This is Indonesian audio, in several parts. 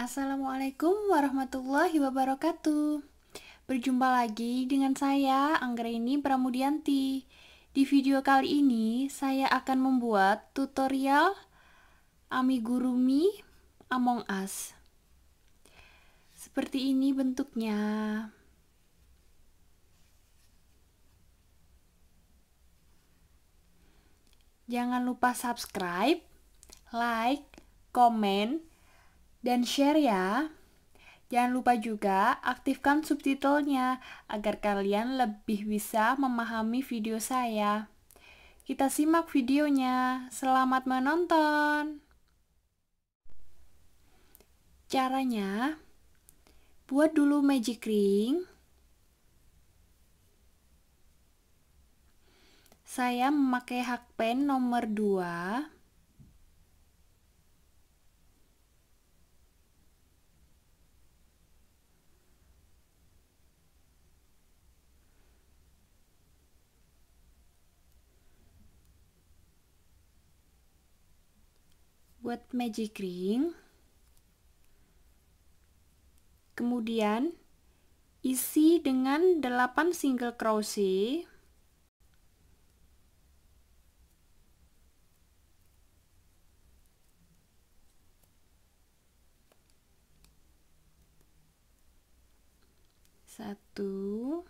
Assalamualaikum warahmatullahi wabarakatuh. Berjumpa lagi dengan saya Anggraini Pramudianti. Di video kali ini saya akan membuat tutorial amigurumi Among Us. Seperti ini bentuknya. Jangan lupa subscribe, like, comment dan share ya. Jangan lupa juga aktifkan subtitlenya agar kalian lebih bisa memahami video saya. Kita simak videonya. Selamat menonton. Caranya, buat dulu magic ring. Saya memakai hakpen nomor 2. buat magic ring kemudian isi dengan 8 single crochet satu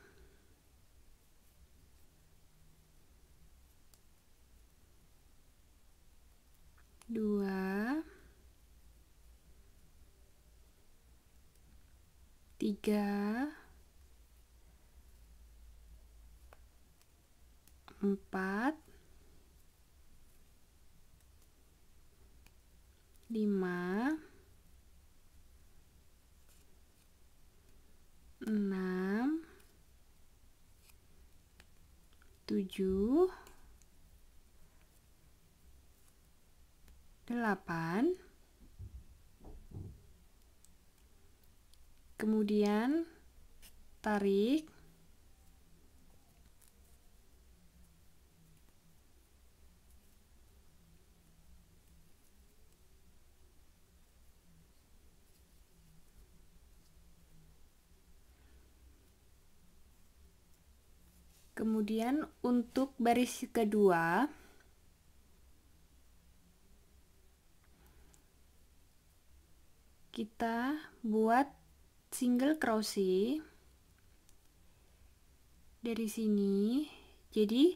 dua, tiga, empat, lima, enam, tujuh. 8 kemudian tarik Kemudian untuk baris kedua kita buat single crochet dari sini jadi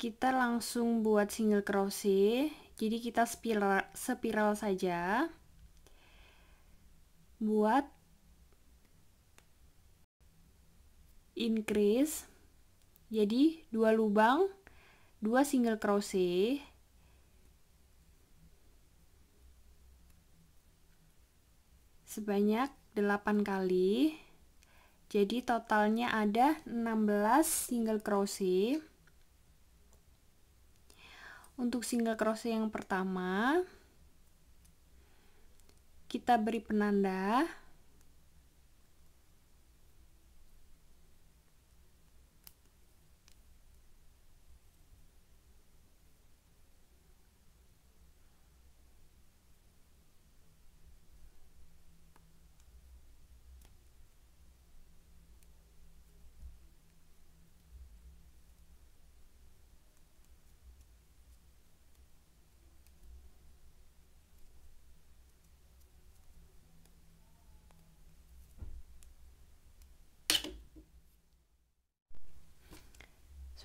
kita langsung buat single crochet jadi kita spiral, spiral saja buat increase jadi dua lubang dua single crochet sebanyak 8 kali. Jadi totalnya ada 16 single crochet. Untuk single crochet yang pertama, kita beri penanda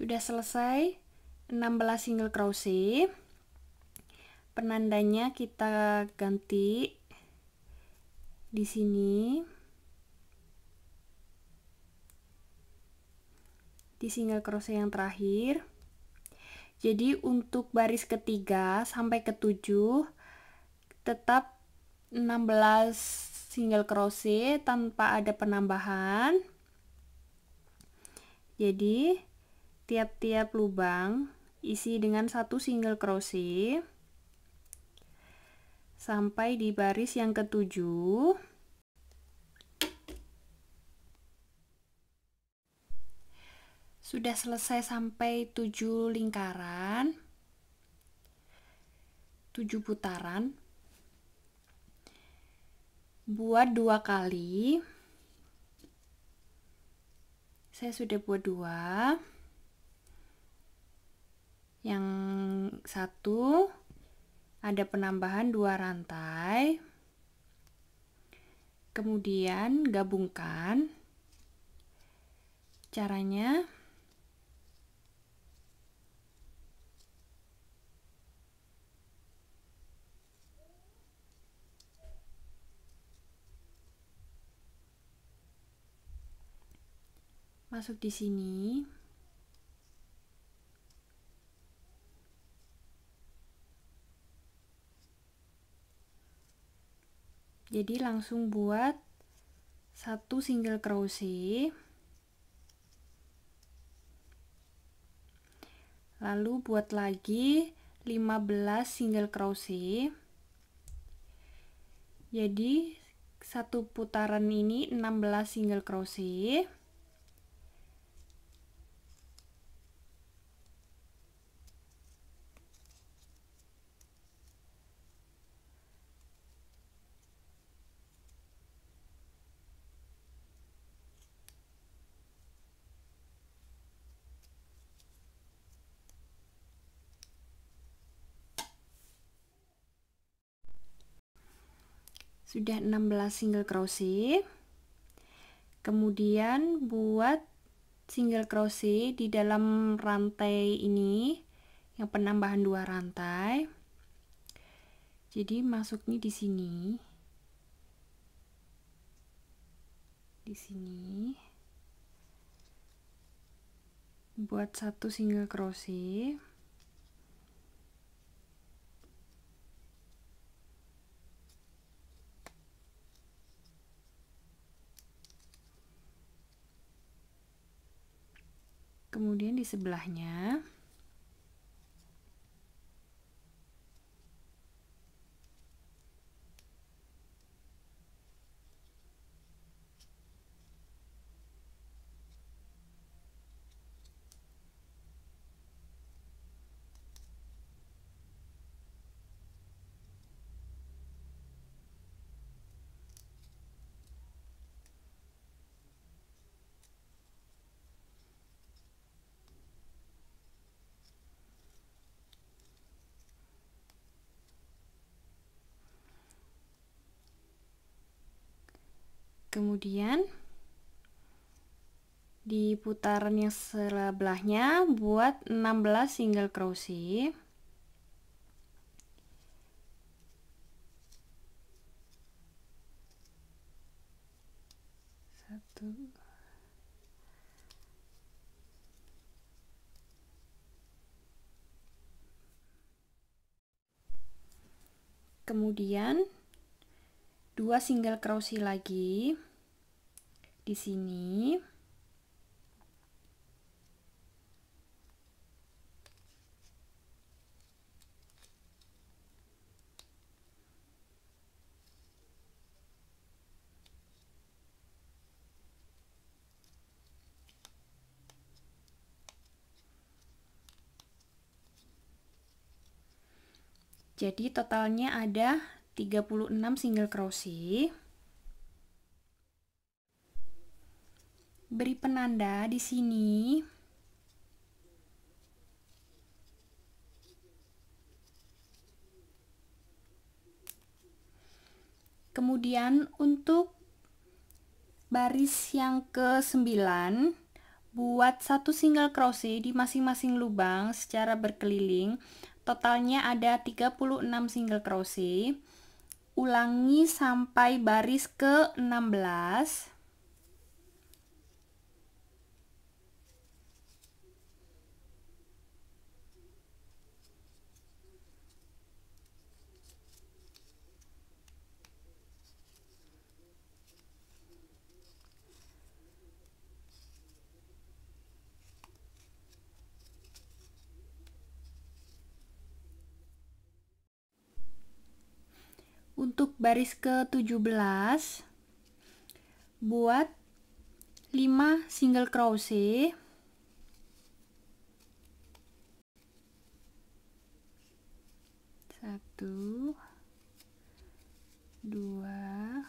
Sudah selesai 16 single crochet. Penandanya kita ganti di sini. Di single crochet yang terakhir. Jadi untuk baris ketiga sampai ketujuh tetap 16 single crochet tanpa ada penambahan. Jadi tiap-tiap lubang isi dengan satu single crochet sampai di baris yang ketujuh sudah selesai sampai tujuh lingkaran tujuh putaran buat dua kali saya sudah buat dua yang satu ada penambahan dua rantai kemudian gabungkan caranya masuk di sini jadi langsung buat satu single crochet lalu buat lagi 15 single crochet jadi satu putaran ini 16 single crochet sudah 16 single crochet kemudian buat single crochet di dalam rantai ini yang penambahan dua rantai jadi masuknya di sini di sini buat satu single crochet Kemudian di sebelahnya kemudian di putaran yang sebelahnya buat 16 single crochet satu kemudian dua single crochet lagi di sini Jadi totalnya ada 36 single crochet beri penanda di sini. Kemudian untuk baris yang ke-9 buat satu single crochet di masing-masing lubang secara berkeliling. Totalnya ada 36 single crochet. Ulangi sampai baris ke-16. untuk baris ke-17 buat 5 single crochet satu dua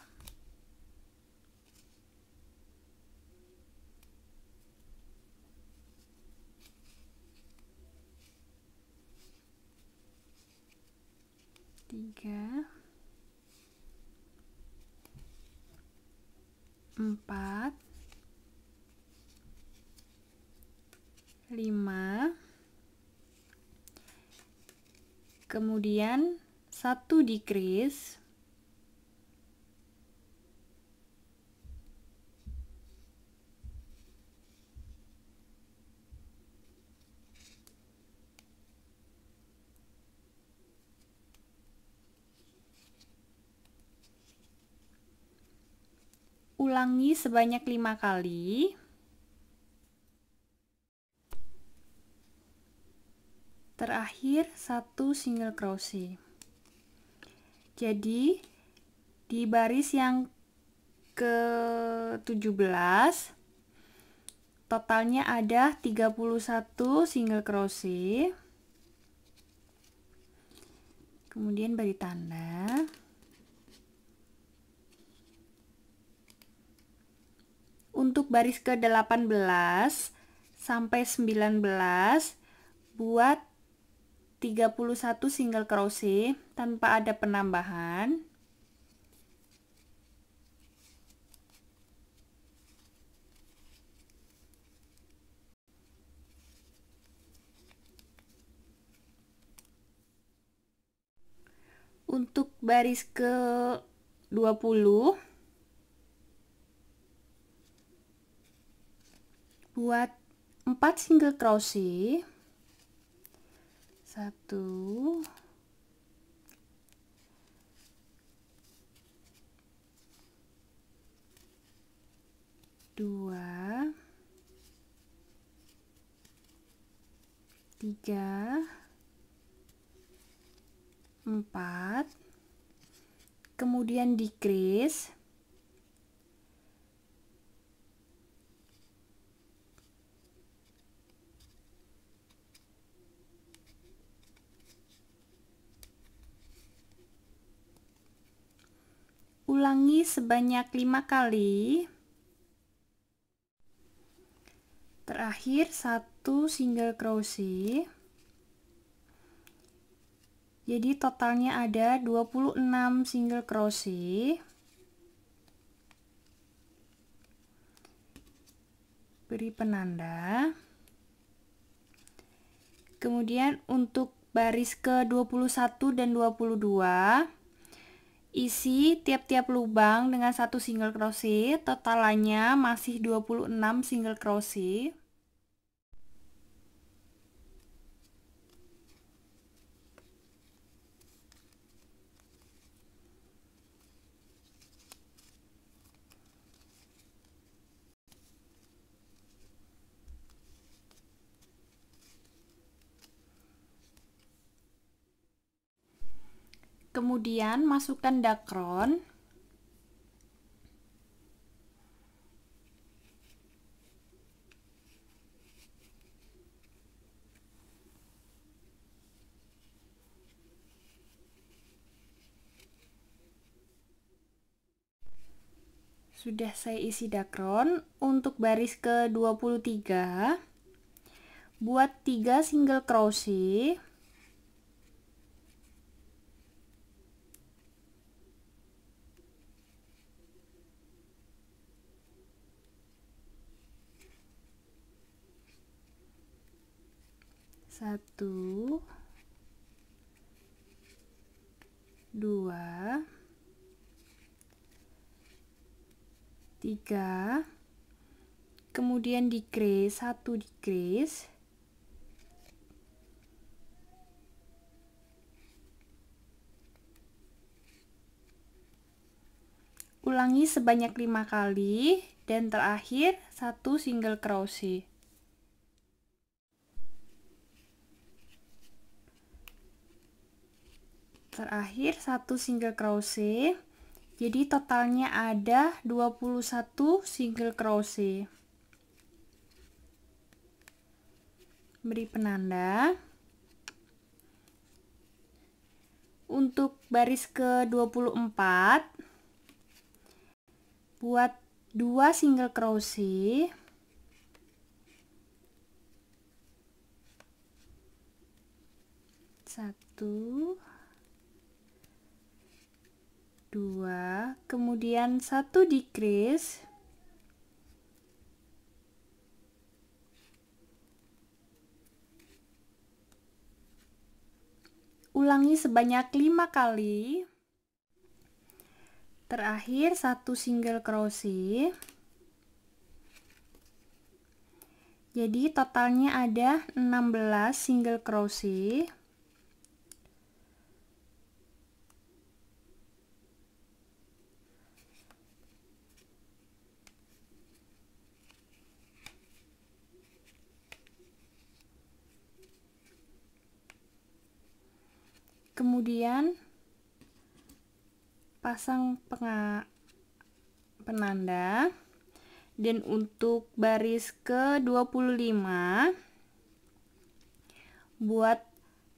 tiga empat lima kemudian satu decrease. Ulangi sebanyak lima kali. Terakhir satu single crochet. Jadi di baris yang ke-17 totalnya ada 31 single crochet. Kemudian beri tanda. untuk baris ke 18 sampai 19 buat 31 single crochet tanpa ada penambahan untuk baris ke 20 buat 4 single crochet 1 2 3 4 kemudian decrease Ulangi sebanyak lima kali. Terakhir satu single crochet. Jadi totalnya ada 26 single crochet. Beri penanda. Kemudian untuk baris ke 21 dan 22 Isi tiap-tiap lubang dengan satu single crochet, totalannya masih 26 single crochet. Kemudian masukkan dakron. Sudah saya isi dakron untuk baris ke-23. Buat 3 single crochet satu dua tiga kemudian decrease satu decrease ulangi sebanyak lima kali dan terakhir satu single crochet Terakhir satu single crochet. Jadi totalnya ada 21 single crochet. Beri penanda. Untuk baris ke-24 buat dua single crochet. Satu, 2, kemudian 1 decrease. Ulangi sebanyak 5 kali. Terakhir 1 single crochet. Jadi totalnya ada 16 single crochet. kemudian pasang penanda dan untuk baris ke 25 buat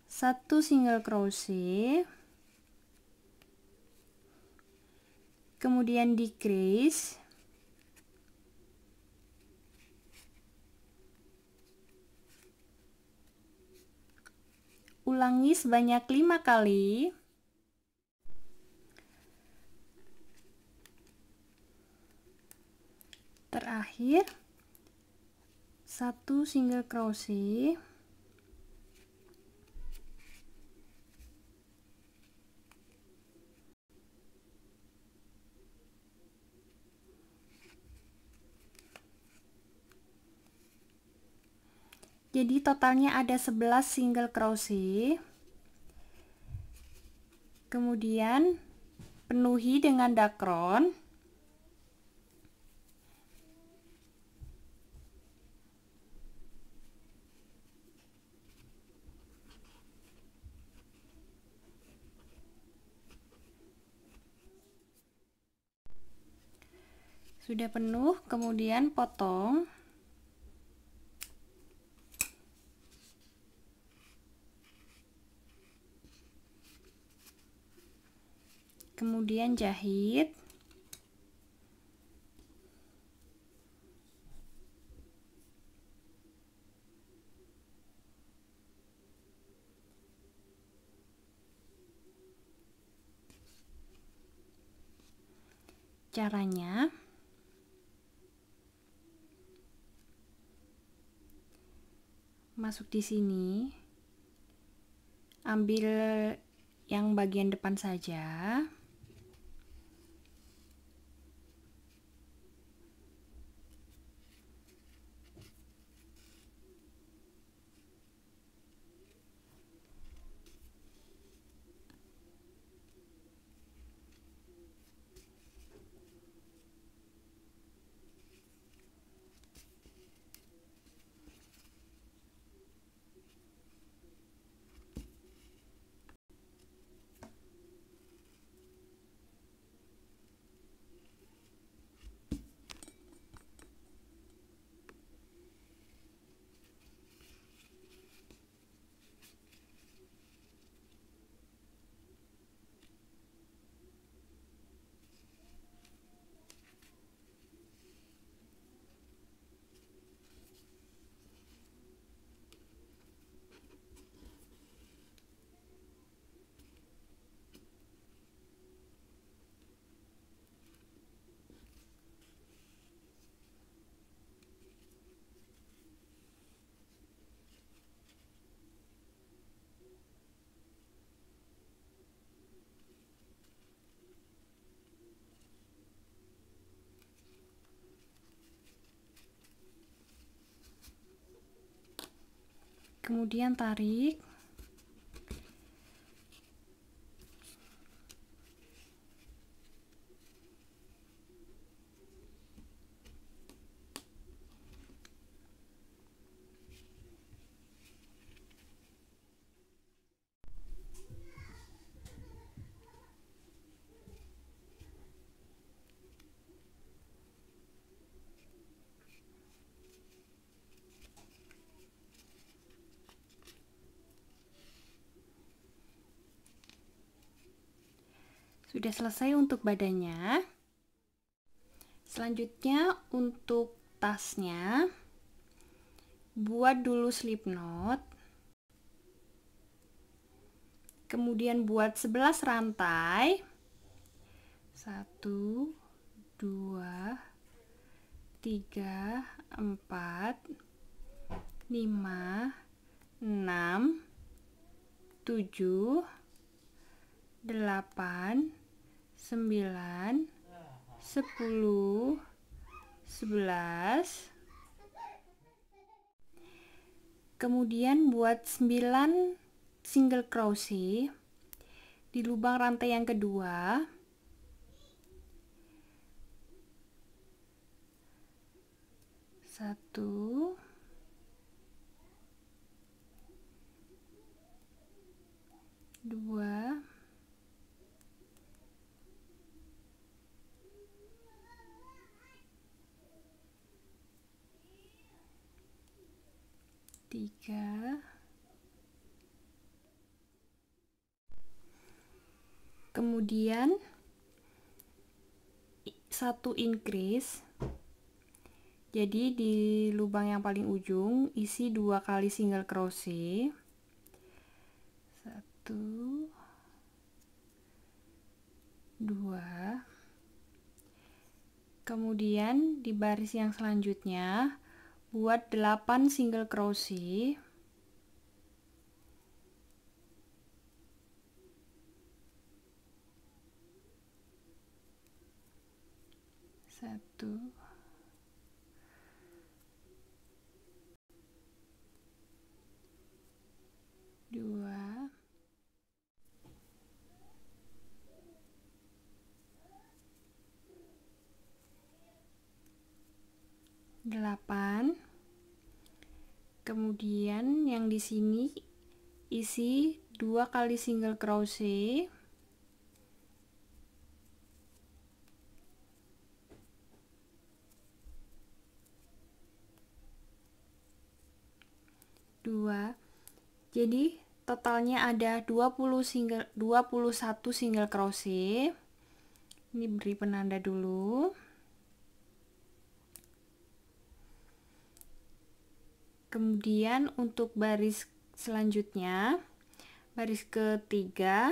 satu single crochet kemudian decrease Ulangi sebanyak lima kali. Terakhir, satu single crochet jadi totalnya ada 11 single crochet kemudian penuhi dengan dakron sudah penuh kemudian potong kemudian jahit caranya masuk di sini ambil yang bagian depan saja kemudian tarik Sudah selesai untuk badannya. Selanjutnya untuk tasnya, buat dulu slip knot. Kemudian buat 11 rantai. 1 2 3 4 5, 6, 7, 8, sembilan, sepuluh, sebelas. Kemudian buat sembilan single crochet di lubang rantai yang kedua. Satu, dua, tiga kemudian satu increase jadi di lubang yang paling ujung isi dua kali single crochet satu dua kemudian di baris yang selanjutnya buat 8 single crochet satu kemudian yang di sini isi dua kali single crochet dua jadi totalnya ada 20 single 21 single crochet ini beri penanda dulu kemudian untuk baris selanjutnya baris ketiga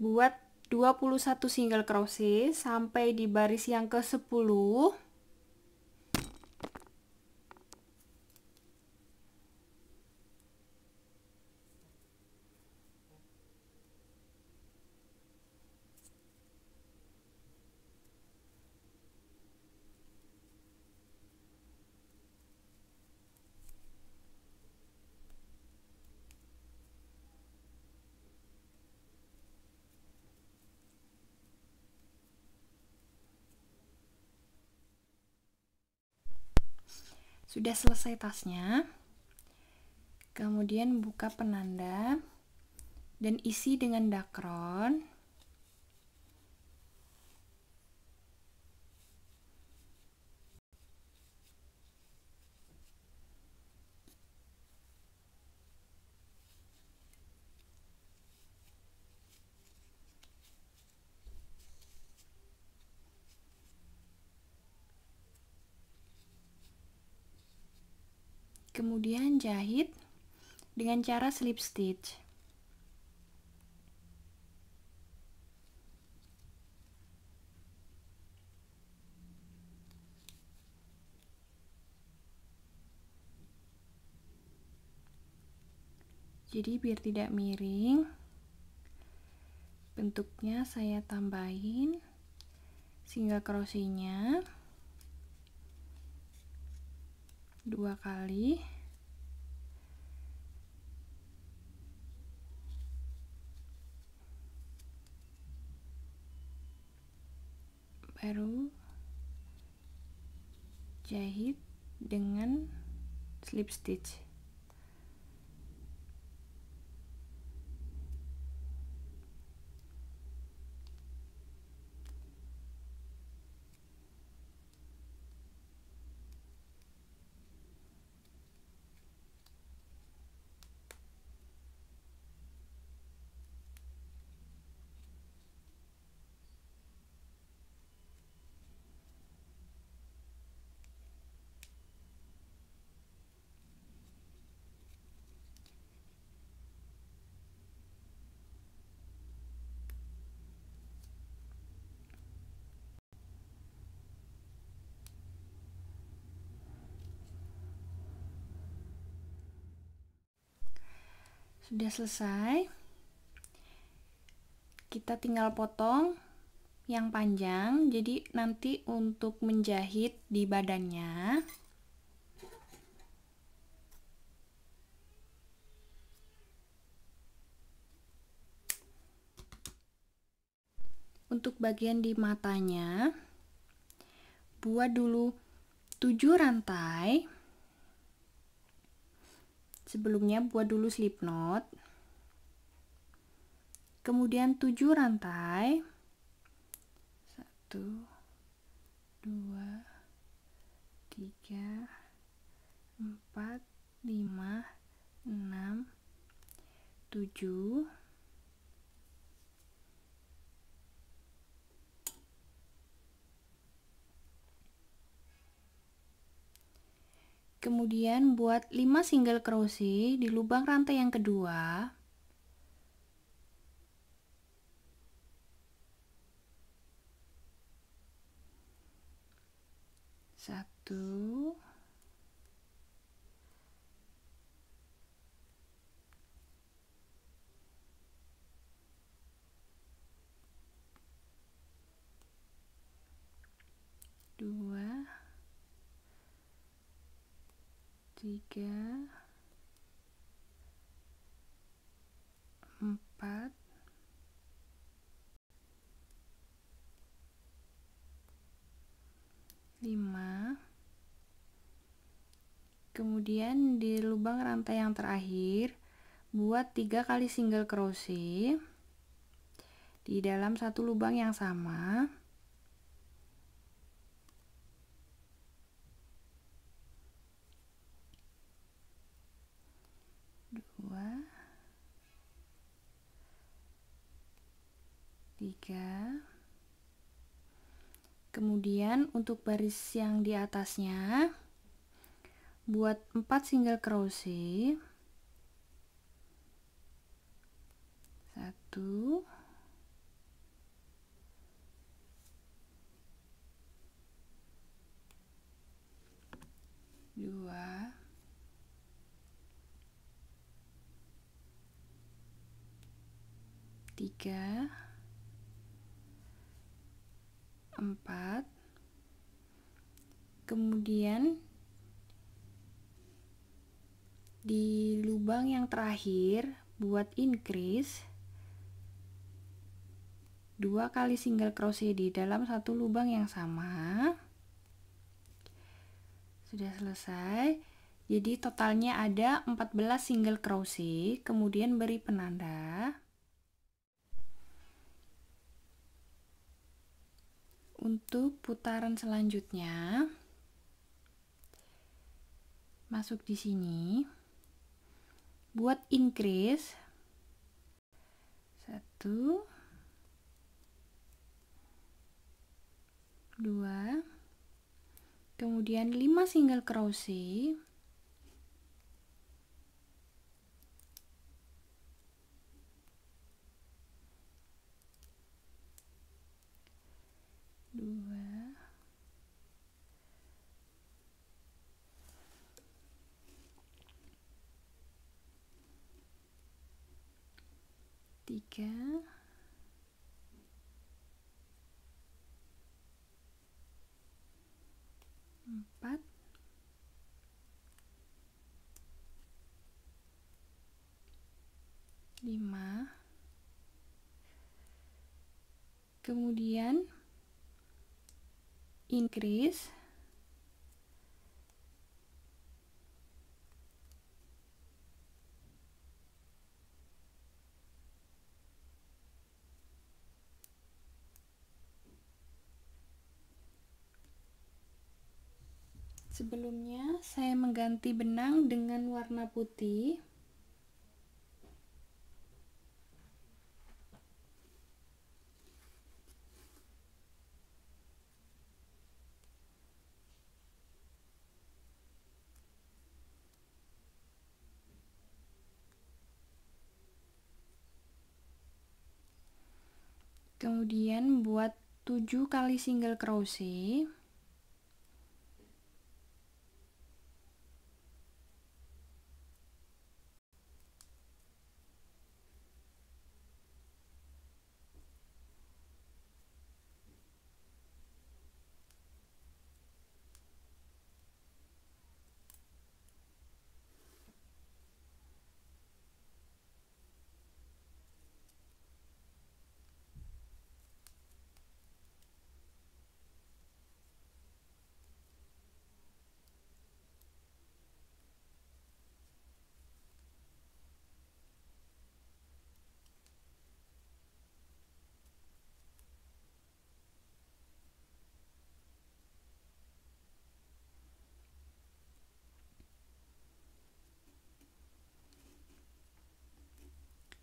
buat 21 single crochet sampai di baris yang ke 10 Sudah selesai tasnya. Kemudian buka penanda dan isi dengan dakron. kemudian jahit dengan cara slip stitch jadi biar tidak miring bentuknya saya tambahin single crochetnya nya dua kali baru jahit dengan slip stitch sudah selesai kita tinggal potong yang panjang jadi nanti untuk menjahit di badannya untuk bagian di matanya buat dulu 7 rantai Sebelumnya buat dulu slip knot. Kemudian 7 rantai. 1 2 3 4 5 6 7 kemudian buat 5 single crochet di lubang rantai yang kedua satu dua tiga, empat, lima, kemudian di lubang rantai yang terakhir buat tiga kali single crochet di dalam satu lubang yang sama 3 kemudian untuk baris yang di atasnya buat 4 single crochet 1 2 3 4 kemudian di lubang yang terakhir buat increase dua kali single crochet di dalam satu lubang yang sama sudah selesai jadi totalnya ada 14 single crochet kemudian beri penanda untuk putaran selanjutnya masuk di sini buat increase satu dua kemudian lima single crochet dua tiga empat lima kemudian increase Sebelumnya saya mengganti benang dengan warna putih kemudian buat 7 kali single crochet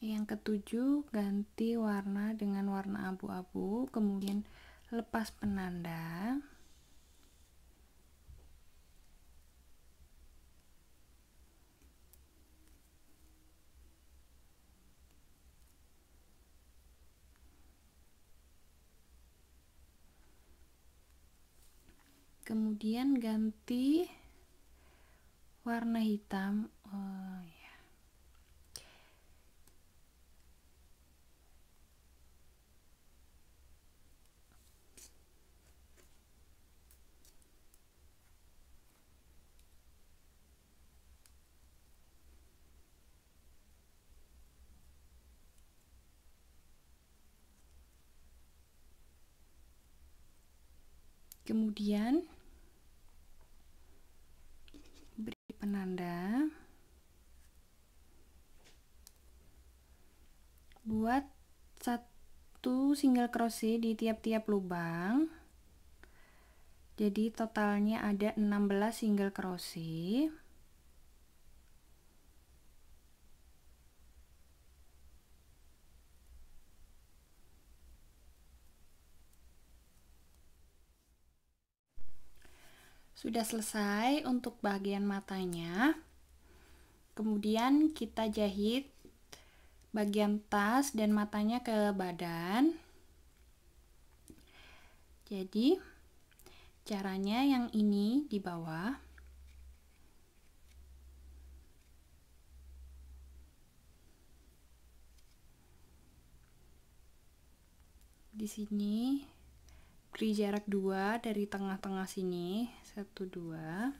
Yang ketujuh, ganti warna dengan warna abu-abu, kemudian lepas penanda. Kemudian ganti warna hitam eh, kemudian beri penanda buat satu single crochet di tiap-tiap lubang jadi totalnya ada 16 single crochet Sudah selesai untuk bagian matanya. Kemudian kita jahit bagian tas dan matanya ke badan. Jadi caranya yang ini di bawah. di sini beri jarak 2 dari tengah-tengah sini satu dua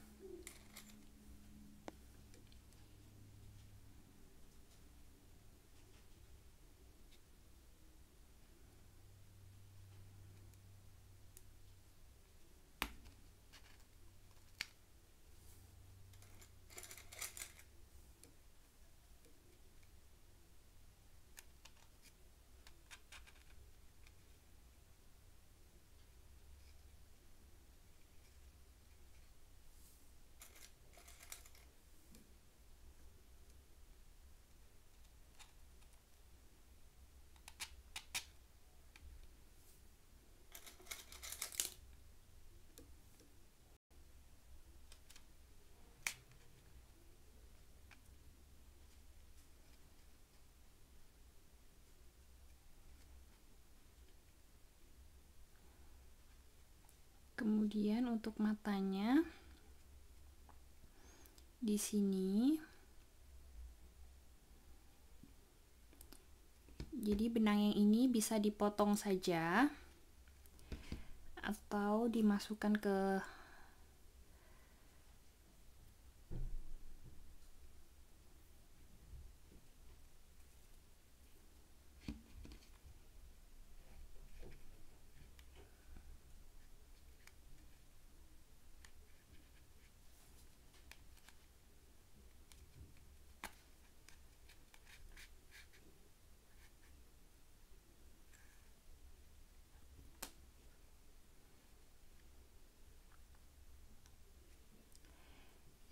kemudian untuk matanya di sini jadi benang yang ini bisa dipotong saja atau dimasukkan ke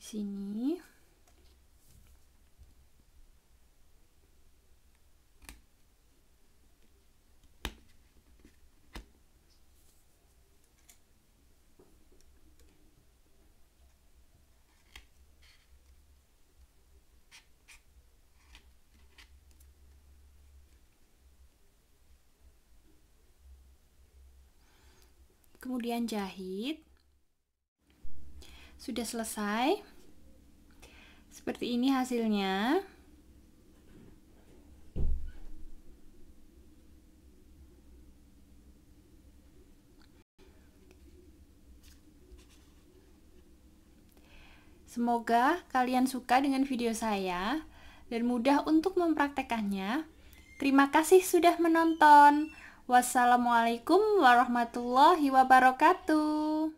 sini kemudian jahit. Sudah selesai. Seperti ini hasilnya. Semoga kalian suka dengan video saya dan mudah untuk mempraktekannya. Terima kasih sudah menonton. Wassalamualaikum warahmatullahi wabarakatuh.